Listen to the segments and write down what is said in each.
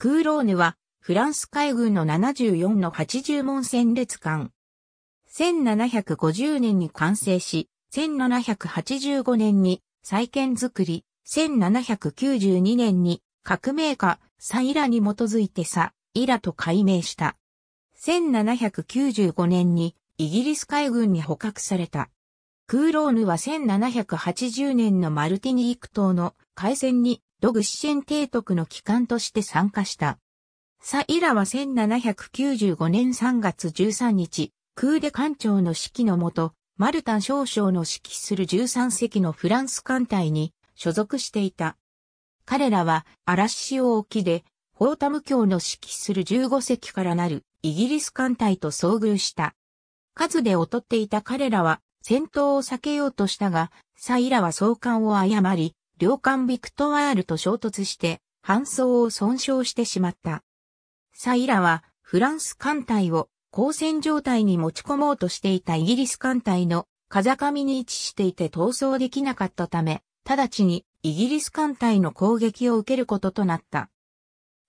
クーローヌは、フランス海軍の74の80門戦列艦。1750年に完成し、1785年に再建作り、1792年に革命家サイラに基づいてサイラと改名した。1795年にイギリス海軍に捕獲された。クーローヌは1780年のマルティニーク島の海戦にドグシシェン提督の機関として参加した。サイラは1795年3月13日、クーデ艦長の指揮のもと、マルタン少将の指揮する13隻のフランス艦隊に所属していた。彼らはを置沖で、ホータム教の指揮する15隻からなるイギリス艦隊と遭遇した。数で劣っていた彼らは戦闘を避けようとしたが、サイラは総艦を誤り、両艦ビクトワールと衝突して、搬送を損傷してしまった。サイラは、フランス艦隊を交戦状態に持ち込もうとしていたイギリス艦隊の風上に位置していて逃走できなかったため、直ちにイギリス艦隊の攻撃を受けることとなった。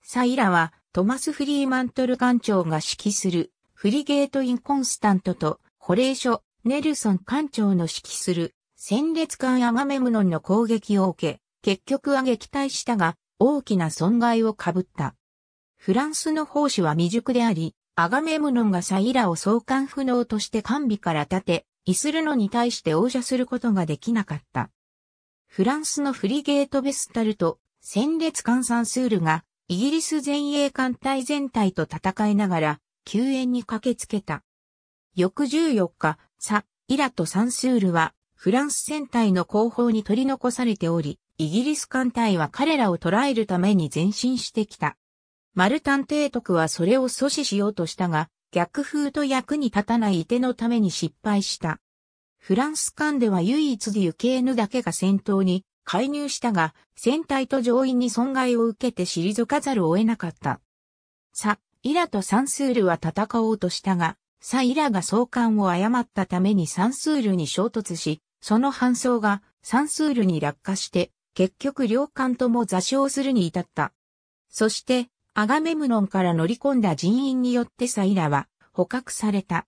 サイラはトマス・フリーマントル艦長が指揮するフリゲート・イン・コンスタントと保冷所、ネルソン艦長の指揮する戦列艦アガメムノンの攻撃を受け、結局は撃退したが、大きな損害を被った。フランスの奉仕は未熟であり、アガメムノンがサイラを送還不能として完備から立て、イスルノに対して応射することができなかった。フランスのフリゲートベスタルと戦列艦サンスールがイギリス前衛艦隊全体と戦いながら救援に駆けつけた。翌14日、サ・イラとサンスールはフランス戦隊の後方に取り残されており、イギリス艦隊は彼らを捕らえるために前進してきた。マルタン提督はそれを阻止しようとしたが、逆風と役に立たない手のために失敗した。フランス艦では唯一デュケーヌだけが戦闘に介入したが、船隊と乗員に損害を受けて退かざるを得なかった。サ、イラとサンスールは戦おうとしたが、サイラが相関を誤ったためにサンスールに衝突し、その搬送がサンスールに落下して、結局両艦とも座礁するに至った。そして、アガメムノンから乗り込んだ人員によってサイラは捕獲された。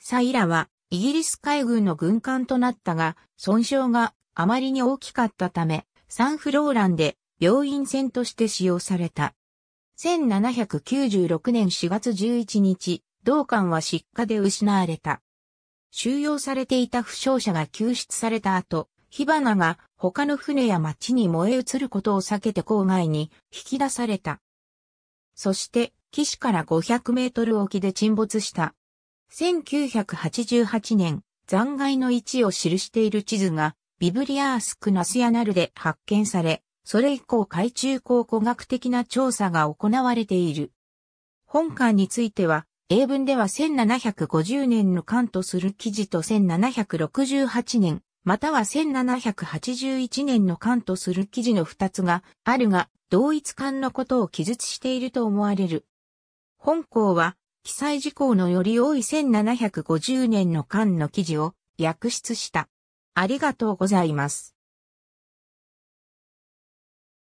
サイラはイギリス海軍の軍艦となったが、損傷があまりに大きかったため、サンフローランで病院船として使用された。1796年4月11日、同艦は失火で失われた。収容されていた負傷者が救出された後、火花が他の船や町に燃え移ることを避けて郊外に引き出された。そして、岸から500メートル沖で沈没した。1988年、残骸の位置を記している地図が、ビブリアースクナスヤナルで発見され、それ以降海中考古学的な調査が行われている。本館については、英文では1750年の関とする記事と1768年、または1781年の関とする記事の2つがあるが、同一漢のことを記述していると思われる。本校は、記載事項のより多い1750年の漢の記事を訳出した。ありがとうございます。